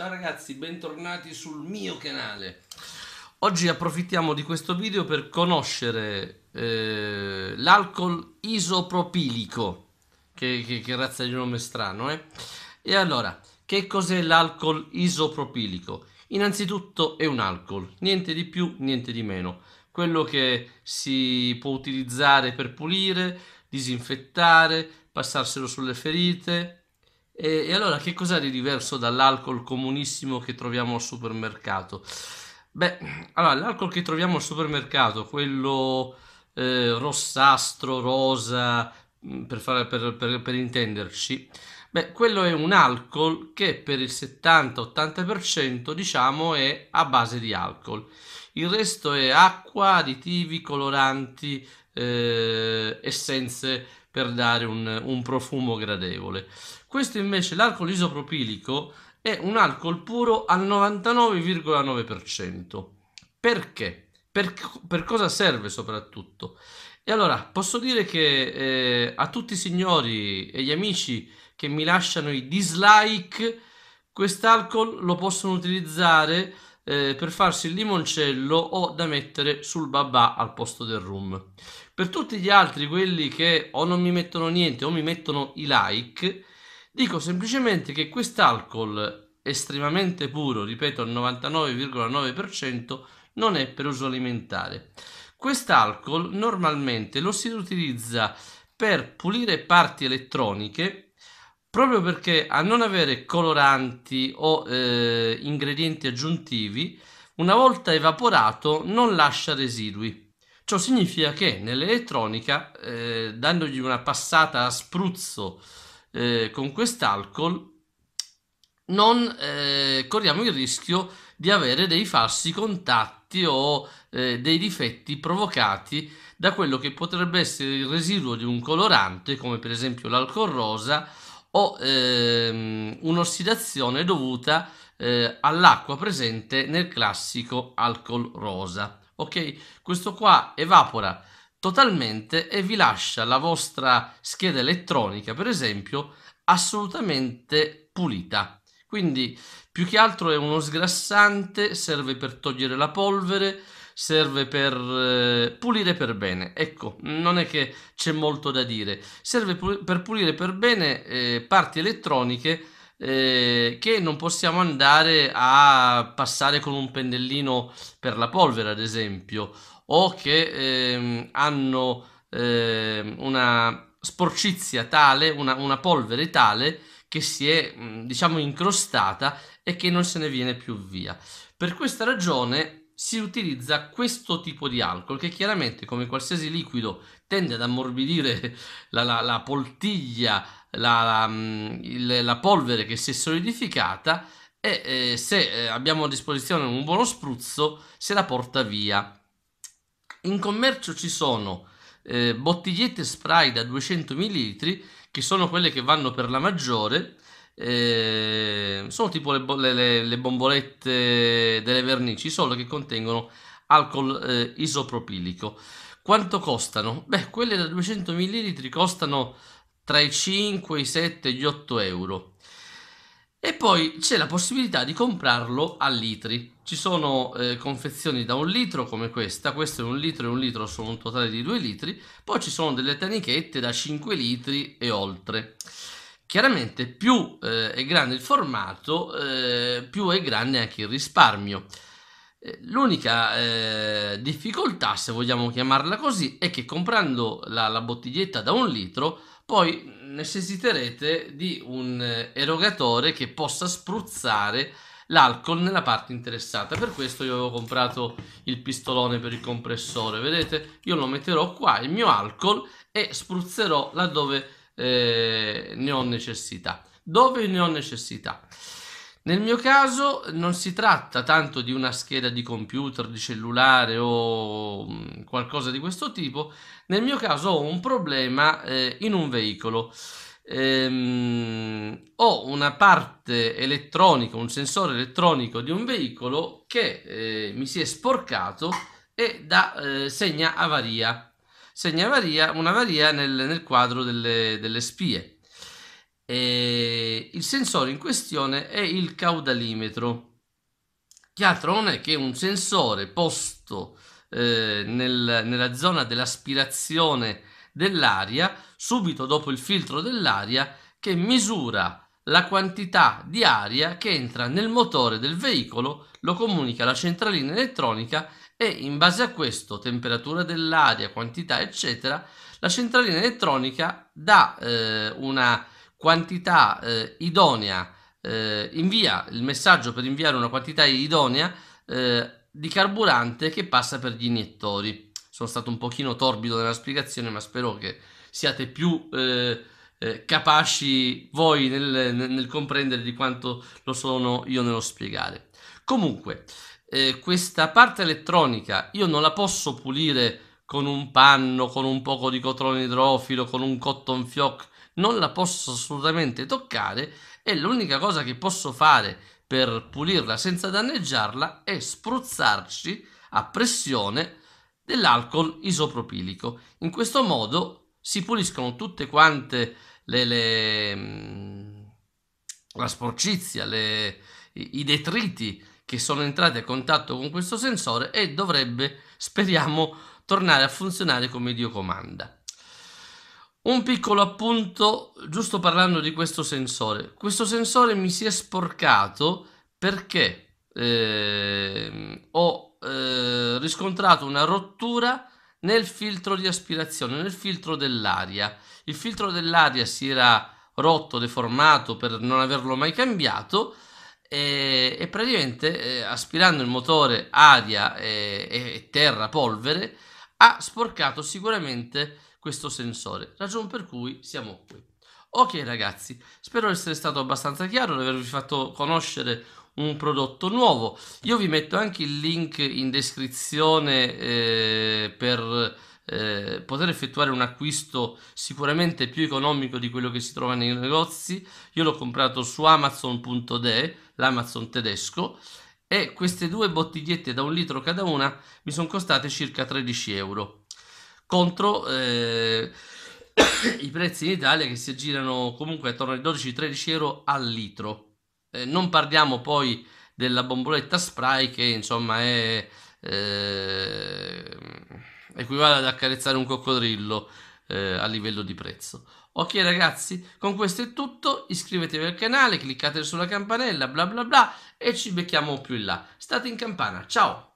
Ciao ragazzi, bentornati sul mio canale. Oggi approfittiamo di questo video per conoscere eh, l'alcol isopropilico, che, che, che, razza di nome strano, eh? E allora, che cos'è l'alcol isopropilico? Innanzitutto è un alcol, niente di più, niente di meno. Quello che si può utilizzare per pulire, disinfettare, passarselo sulle ferite, e, e allora che cos'è di diverso dall'alcol comunissimo che troviamo al supermercato? Beh, allora l'alcol che troviamo al supermercato, quello eh, rossastro, rosa, mm, per, fare, per, per, per intenderci, beh, quello è un alcol che per il 70-80% diciamo è a base di alcol. Il resto è acqua, additivi, coloranti, eh, essenze per dare un, un profumo gradevole. Questo invece, l'alcol isopropilico, è un alcol puro al 99,9%. Perché? Per, per, cosa serve soprattutto? E allora posso dire che eh, a tutti i signori e gli amici che mi lasciano i dislike, quest'alcol lo possono utilizzare eh, per farsi il limoncello o da mettere sul babà al posto del rum. Per tutti gli altri, quelli che o non mi mettono niente o mi mettono i like, Dico semplicemente che quest'alcol estremamente puro, ripeto al 99,9%, non è per uso alimentare. Quest'alcol normalmente lo si utilizza per pulire parti elettroniche proprio perché a non avere coloranti o eh, ingredienti aggiuntivi, una volta evaporato non lascia residui. Ciò significa che nell'elettronica, eh, dandogli una passata a spruzzo eh, con quest'alcol non eh, corriamo il rischio di avere dei falsi contatti o eh, dei difetti provocati da quello che potrebbe essere il residuo di un colorante come per esempio l'alcol rosa o ehm, un'ossidazione dovuta eh, all'acqua presente nel classico alcol rosa ok questo qua evapora totalmente e vi lascia la vostra scheda elettronica, per esempio, assolutamente pulita. Quindi più che altro è uno sgrassante, serve per togliere la polvere, serve per eh, pulire per bene. Ecco, non è che c'è molto da dire. Serve pu per pulire per bene eh, parti elettroniche eh, che non possiamo andare a passare con un pennellino per la polvere, ad esempio, o che ehm, hanno ehm, una sporcizia tale, una, una, polvere tale che si è diciamo incrostata e che non se ne viene più via. Per questa ragione si utilizza questo tipo di alcol che chiaramente come qualsiasi liquido tende ad ammorbidire la, la, la poltiglia, la, la, polvere che si è solidificata e eh, se eh, abbiamo a disposizione un buono spruzzo se la porta via. In commercio ci sono eh, bottigliette spray da 200 ml che sono quelle che vanno per la maggiore. Eh, sono tipo le, le, le, bombolette delle vernici, solo che contengono alcol eh, isopropilico. Quanto costano? Beh, quelle da 200 ml costano tra i 5, i 7 e gli 8 euro. E poi c'è la possibilità di comprarlo a litri. Ci sono eh, confezioni da un litro come questa, questo è un litro e un litro sono un totale di 2 litri, poi ci sono delle tanichette da 5 litri e oltre. Chiaramente più eh, è grande il formato, eh, più è grande anche il risparmio. L'unica eh, difficoltà, se vogliamo chiamarla così, è che comprando la, la, bottiglietta da un litro, poi necessiterete di un erogatore che possa spruzzare l'alcol nella parte interessata. Per questo io avevo comprato il pistolone per il compressore. Vedete, io lo metterò qua, il mio alcol, e spruzzerò laddove eh, ne ho necessità. Dove ne ho necessità. Nel mio caso non si tratta tanto di una scheda di computer, di cellulare o mm, qualcosa di questo tipo, nel mio caso ho un problema eh, in un veicolo. Ehm, ho una parte elettronica, un sensore elettronico di un veicolo che eh, mi si è sporcato e da, eh, segna avaria, segna avaria, un'avaria nel, nel quadro delle, delle spie. E eh, il sensore in questione è il caudalimetro, che altro non è che un sensore posto eh, nel, nella zona dell'aspirazione dell'aria, subito dopo il filtro dell'aria, che misura la quantità di aria che entra nel motore del veicolo, lo comunica alla centralina elettronica e in base a questo, temperatura dell'aria, quantità, eccetera, la centralina elettronica dà eh, una quantità eh, idonea, eh, invia il messaggio per inviare una quantità idonea eh, di carburante che passa per gli iniettori. Sono stato un pochino torbido nella spiegazione, ma spero che siate più eh, eh, capaci voi nel, nel, comprendere di quanto lo sono io nello spiegare. Comunque, eh, questa parte elettronica io non la posso pulire con un panno, con un poco di cotrone idrofilo, con un cotton fioc non la posso assolutamente toccare e l'unica cosa che posso fare per pulirla senza danneggiarla è spruzzarci a pressione dell'alcol isopropilico. In questo modo si puliscono tutte quante le, le mm, la sporcizia, le, i, i detriti che sono entrati a contatto con questo sensore e dovrebbe, speriamo, tornare a funzionare come Dio comanda. Un piccolo appunto, giusto parlando di questo sensore. Questo sensore mi si è sporcato perché eh, ho eh, riscontrato una rottura nel filtro di aspirazione, nel filtro dell'aria. Il filtro dell'aria si era rotto, deformato per non averlo mai cambiato e, e praticamente eh, aspirando il motore aria e, eh, e terra, polvere, ha sporcato sicuramente questo sensore, ragion per cui siamo qui. Ok ragazzi, spero di essere stato abbastanza chiaro, di avervi fatto conoscere un prodotto nuovo. Io vi metto anche il link in descrizione eh, per eh, poter effettuare un acquisto sicuramente più economico di quello che si trova nei negozi. Io l'ho comprato su amazon.de, l'amazon tedesco, e queste due bottigliette da un litro cada una mi sono costate circa 13 euro contro eh, i prezzi in Italia che si aggirano comunque attorno ai 12-13 euro al litro. Eh, non parliamo poi della bomboletta spray che insomma è eh, equivale ad accarezzare un coccodrillo eh, a livello di prezzo. Ok ragazzi, con questo è tutto, iscrivetevi al canale, cliccate sulla campanella, bla bla bla e ci becchiamo più in là. State in campana, ciao!